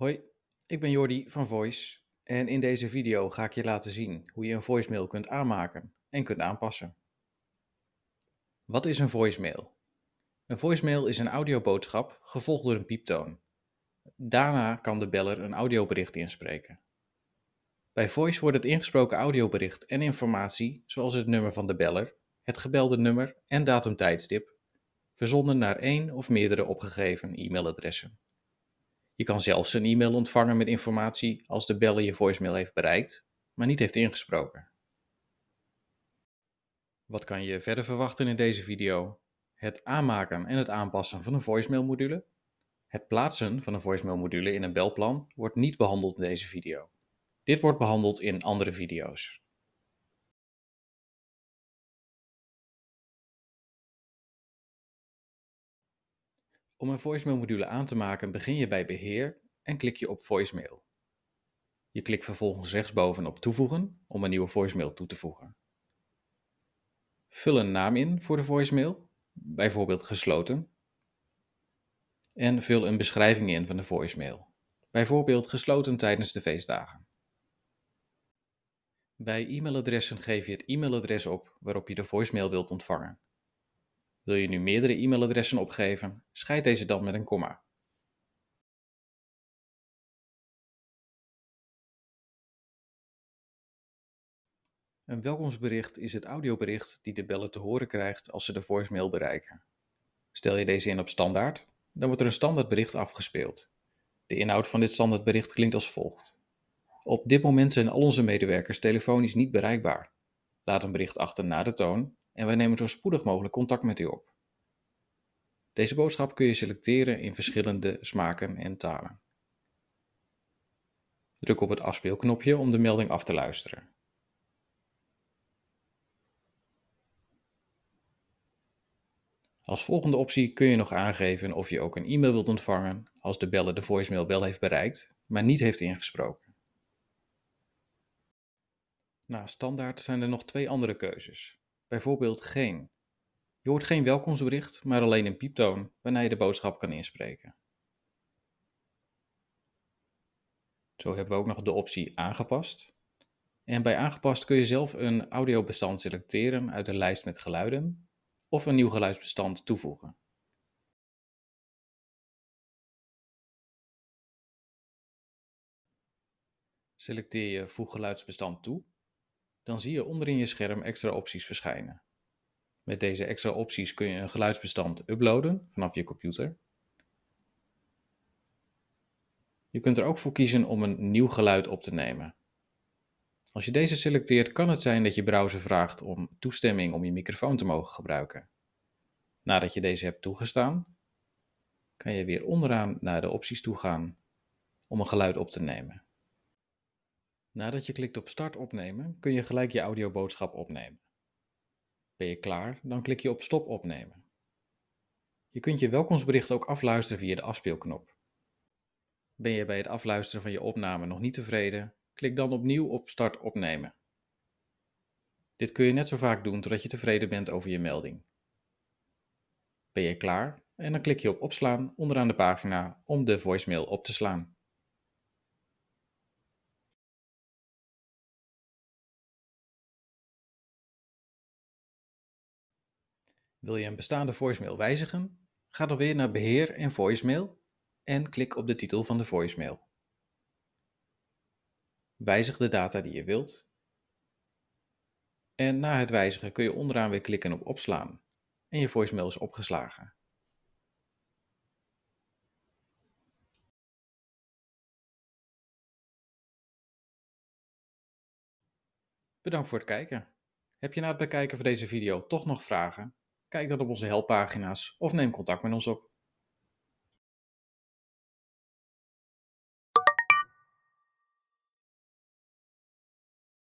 Hoi, ik ben Jordi van Voice en in deze video ga ik je laten zien hoe je een voicemail kunt aanmaken en kunt aanpassen. Wat is een voicemail? Een voicemail is een audioboodschap gevolgd door een pieptoon. Daarna kan de beller een audiobericht inspreken. Bij voice wordt het ingesproken audiobericht en informatie, zoals het nummer van de beller, het gebelde nummer en datum-tijdstip, verzonden naar één of meerdere opgegeven e-mailadressen. Je kan zelfs een e-mail ontvangen met informatie als de bel je voicemail heeft bereikt, maar niet heeft ingesproken. Wat kan je verder verwachten in deze video? Het aanmaken en het aanpassen van een voicemailmodule. Het plaatsen van een voicemailmodule in een belplan wordt niet behandeld in deze video. Dit wordt behandeld in andere video's. Om een voicemailmodule aan te maken begin je bij Beheer en klik je op Voicemail. Je klikt vervolgens rechtsboven op Toevoegen om een nieuwe voicemail toe te voegen. Vul een naam in voor de voicemail, bijvoorbeeld gesloten. En vul een beschrijving in van de voicemail, bijvoorbeeld gesloten tijdens de feestdagen. Bij e-mailadressen geef je het e-mailadres op waarop je de voicemail wilt ontvangen. Wil je nu meerdere e-mailadressen opgeven, scheid deze dan met een komma. Een welkomstbericht is het audiobericht die de bellen te horen krijgt als ze de voicemail bereiken. Stel je deze in op standaard, dan wordt er een standaardbericht afgespeeld. De inhoud van dit standaardbericht klinkt als volgt. Op dit moment zijn al onze medewerkers telefonisch niet bereikbaar. Laat een bericht achter na de toon en wij nemen zo spoedig mogelijk contact met u op. Deze boodschap kun je selecteren in verschillende smaken en talen. Druk op het afspeelknopje om de melding af te luisteren. Als volgende optie kun je nog aangeven of je ook een e-mail wilt ontvangen als de beller de voicemail wel heeft bereikt, maar niet heeft ingesproken. Naast standaard zijn er nog twee andere keuzes bijvoorbeeld geen. Je hoort geen welkomstbericht, maar alleen een pieptoon wanneer je de boodschap kan inspreken. Zo hebben we ook nog de optie aangepast. En bij aangepast kun je zelf een audiobestand selecteren uit de lijst met geluiden of een nieuw geluidsbestand toevoegen. Selecteer je voeg geluidsbestand toe dan zie je onderin je scherm extra opties verschijnen. Met deze extra opties kun je een geluidsbestand uploaden vanaf je computer. Je kunt er ook voor kiezen om een nieuw geluid op te nemen. Als je deze selecteert, kan het zijn dat je browser vraagt om toestemming om je microfoon te mogen gebruiken. Nadat je deze hebt toegestaan, kan je weer onderaan naar de opties toe gaan om een geluid op te nemen. Nadat je klikt op Start opnemen, kun je gelijk je audioboodschap opnemen. Ben je klaar, dan klik je op Stop opnemen. Je kunt je welkomstbericht ook afluisteren via de afspeelknop. Ben je bij het afluisteren van je opname nog niet tevreden, klik dan opnieuw op Start opnemen. Dit kun je net zo vaak doen totdat je tevreden bent over je melding. Ben je klaar? En dan klik je op opslaan onderaan de pagina om de voicemail op te slaan. Wil je een bestaande voicemail wijzigen? Ga dan weer naar Beheer en Voicemail en klik op de titel van de voicemail. Wijzig de data die je wilt. En na het wijzigen kun je onderaan weer klikken op opslaan en je voicemail is opgeslagen. Bedankt voor het kijken. Heb je na het bekijken van deze video toch nog vragen? Kijk dat op onze helppagina's of neem contact met ons op.